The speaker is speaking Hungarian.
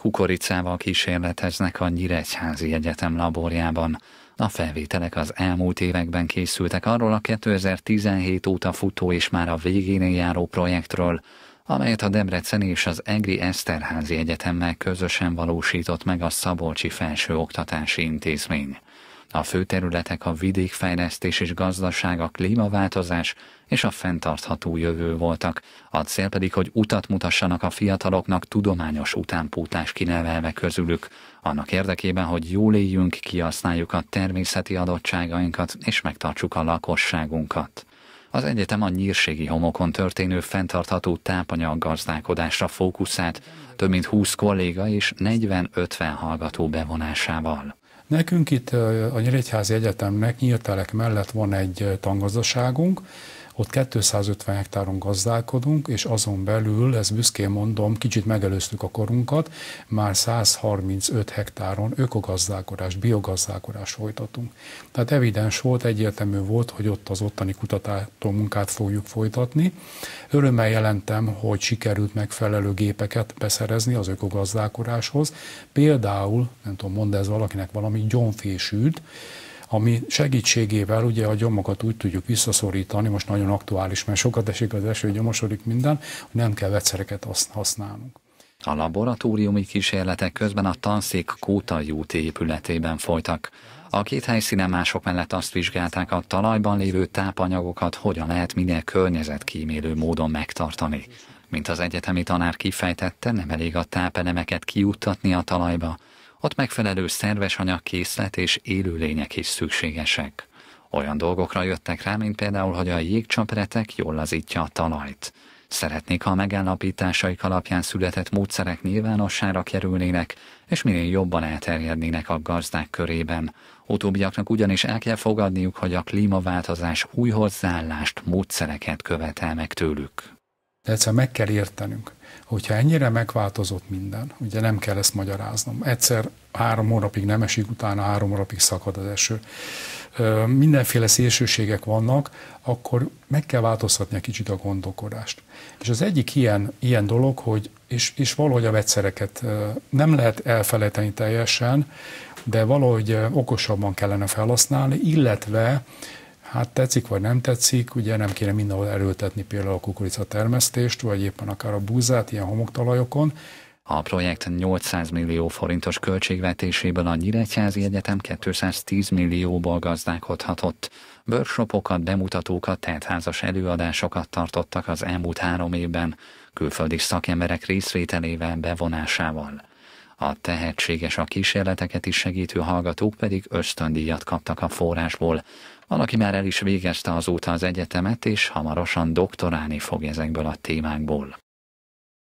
Kukoricával kísérleteznek a Nyíregyházi Egyetem laborjában. A felvételek az elmúlt években készültek arról a 2017 óta futó és már a végénél járó projektről, amelyet a Debrecen és az Egri Eszterházi Egyetemmel közösen valósított meg a Szabolcsi Felsőoktatási Intézmény. A fő területek a vidékfejlesztés és gazdaság, a klímaváltozás és a fenntartható jövő voltak. A cél pedig, hogy utat mutassanak a fiataloknak tudományos utánpótlás kinevelve közülük, annak érdekében, hogy jól éljünk, kihasználjuk a természeti adottságainkat és megtartsuk a lakosságunkat. Az egyetem a nyírségi homokon történő fenntartható tápanyag gazdálkodásra fókuszált, több mint 20 kolléga és 40-50 hallgató bevonásával. Nekünk itt a Nyíregyházi Egyetemnek nyíltelek mellett van egy tangazdaságunk, ott 250 hektáron gazdálkodunk, és azon belül, ez büszkén mondom, kicsit megelőztük a korunkat, már 135 hektáron ökogazdálkodást, biogazdálkodást folytatunk. Tehát evidens volt, egyértelmű volt, hogy ott az ottani kutató munkát fogjuk folytatni. Örömmel jelentem, hogy sikerült megfelelő gépeket beszerezni az ökogazdálkodáshoz. Például, nem tudom, mond ez valakinek valami gyomfésült, ami segítségével ugye a gyomokat úgy tudjuk visszaszorítani, most nagyon aktuális, mert sokat esik az eső, gyomosodik minden, hogy nem kell vegyszereket használnunk. A laboratóriumi kísérletek közben a tanszék Kóta jút épületében folytak. A két helyszínen mások mellett azt vizsgálták, a talajban lévő tápanyagokat hogyan lehet minél környezetkímélő módon megtartani. Mint az egyetemi tanár kifejtette, nem elég a tápelemeket kiuttatni a talajba, ott megfelelő szerves anyagkészlet és élőlények is szükségesek. Olyan dolgokra jöttek rá, mint például, hogy a jégcsapretek jól lazítja a talajt. Szeretnék, ha a megállapításaik alapján született módszerek nyilvánossára kerülnének, és minél jobban elterjednének a gazdák körében. Utóbbiaknak ugyanis el kell fogadniuk, hogy a klímaváltozás új hozzáállást, módszereket követel meg tőlük. De egyszer meg kell értenünk, hogyha ennyire megváltozott minden, ugye nem kell ezt magyaráznom, egyszer három hónapig nem esik, utána három hónapig szakad az eső, mindenféle szélsőségek vannak, akkor meg kell változtatni egy kicsit a gondolkodást. És az egyik ilyen, ilyen dolog, hogy és, és valahogy a vegyszereket nem lehet elfelejteni teljesen, de valahogy okosabban kellene felhasználni, illetve hát tetszik vagy nem tetszik, ugye nem kéne mindenhol erőltetni például a kukoricatermesztést, vagy éppen akár a búzát ilyen homoktalajokon, a projekt 800 millió forintos költségvetéséből a Nyíregyházi Egyetem 210 millióból gazdálkodhatott. Workshopokat, bemutatókat, tehetházas előadásokat tartottak az elmúlt három évben, külföldi szakemberek részvételével, bevonásával a tehetséges, a kísérleteket is segítő hallgatók pedig ösztöndíjat kaptak a forrásból. Valaki már el is végezte azóta az egyetemet, és hamarosan doktorálni fog ezekből a témákból.